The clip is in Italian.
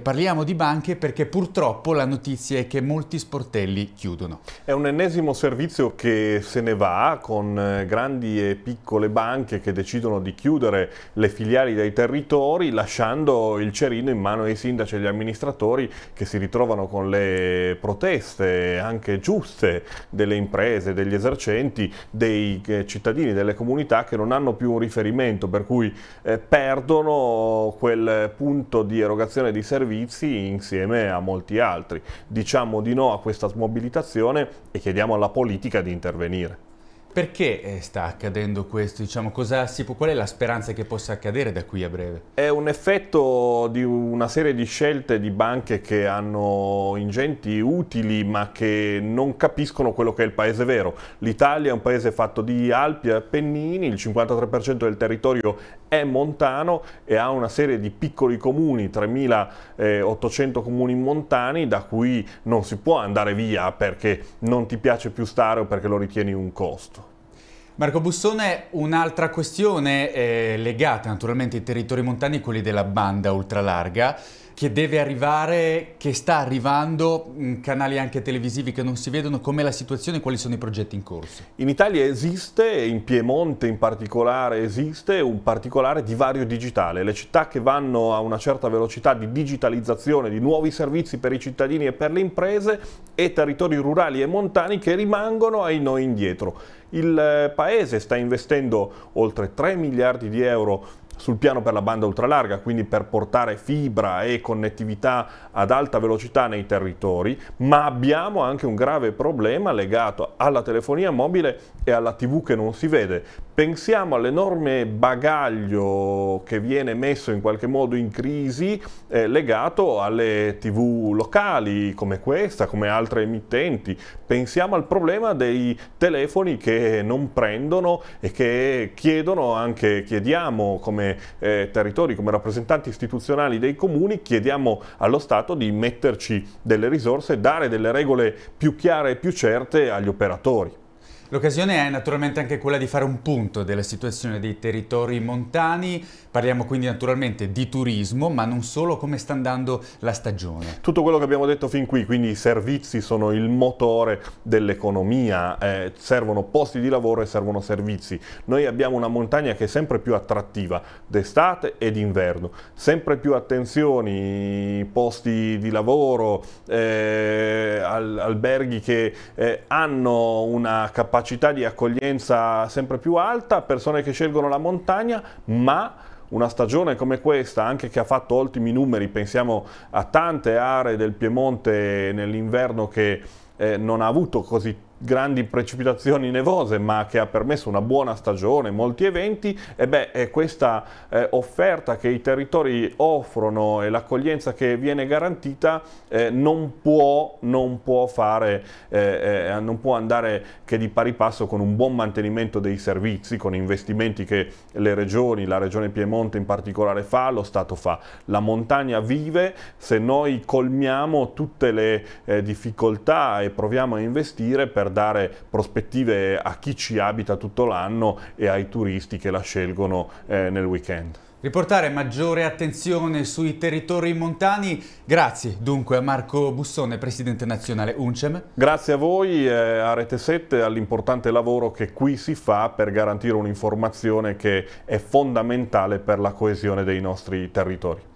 Parliamo di banche perché purtroppo la notizia è che molti sportelli chiudono. È un ennesimo servizio che se ne va con eh, grandi e piccole banche che decidono di chiudere le filiali dai territori lasciando il cerino in mano ai sindaci e agli amministratori che si ritrovano con le proteste anche giuste delle imprese, degli esercenti, dei eh, cittadini, delle comunità che non hanno più un riferimento per cui eh, perdono quel punto di erogazione di servizio servizi insieme a molti altri. Diciamo di no a questa smobilitazione e chiediamo alla politica di intervenire. Perché eh, sta accadendo questo? Diciamo, può, qual è la speranza che possa accadere da qui a breve? È un effetto di una serie di scelte di banche che hanno ingenti utili ma che non capiscono quello che è il paese vero. L'Italia è un paese fatto di Alpi e Appennini, il 53% del territorio è montano e ha una serie di piccoli comuni, 3.800 comuni montani da cui non si può andare via perché non ti piace più stare o perché lo ritieni un costo. Marco Bussone, un'altra questione eh, legata naturalmente ai territori montani, quelli della banda ultralarga che deve arrivare, che sta arrivando, canali anche televisivi che non si vedono, com'è la situazione e quali sono i progetti in corso? In Italia esiste, in Piemonte in particolare esiste, un particolare divario digitale. Le città che vanno a una certa velocità di digitalizzazione, di nuovi servizi per i cittadini e per le imprese e territori rurali e montani che rimangono ai noi indietro. Il eh, Paese sta investendo oltre 3 miliardi di euro sul piano per la banda ultralarga, quindi per portare fibra e connettività ad alta velocità nei territori, ma abbiamo anche un grave problema legato alla telefonia mobile e alla TV che non si vede, Pensiamo all'enorme bagaglio che viene messo in qualche modo in crisi eh, legato alle tv locali come questa, come altre emittenti. Pensiamo al problema dei telefoni che non prendono e che chiedono anche, chiediamo come eh, territori, come rappresentanti istituzionali dei comuni, chiediamo allo Stato di metterci delle risorse, dare delle regole più chiare e più certe agli operatori. L'occasione è naturalmente anche quella di fare un punto della situazione dei territori montani, parliamo quindi naturalmente di turismo, ma non solo, come sta andando la stagione. Tutto quello che abbiamo detto fin qui, quindi i servizi sono il motore dell'economia, eh, servono posti di lavoro e servono servizi. Noi abbiamo una montagna che è sempre più attrattiva, d'estate ed inverno, sempre più attenzioni, posti di lavoro, eh, alberghi che eh, hanno una capacità capacità di accoglienza sempre più alta, persone che scelgono la montagna, ma una stagione come questa, anche che ha fatto ottimi numeri, pensiamo a tante aree del Piemonte nell'inverno che eh, non ha avuto così grandi precipitazioni nevose ma che ha permesso una buona stagione, molti eventi e beh questa eh, offerta che i territori offrono e l'accoglienza che viene garantita eh, non, può, non, può fare, eh, eh, non può andare che di pari passo con un buon mantenimento dei servizi, con investimenti che le regioni, la regione Piemonte in particolare fa, lo Stato fa. La montagna vive se noi colmiamo tutte le eh, difficoltà e proviamo a investire per dare prospettive a chi ci abita tutto l'anno e ai turisti che la scelgono eh, nel weekend. Riportare maggiore attenzione sui territori montani. Grazie dunque a Marco Bussone, Presidente Nazionale UNCEM. Grazie a voi, eh, a Rete 7, all'importante lavoro che qui si fa per garantire un'informazione che è fondamentale per la coesione dei nostri territori.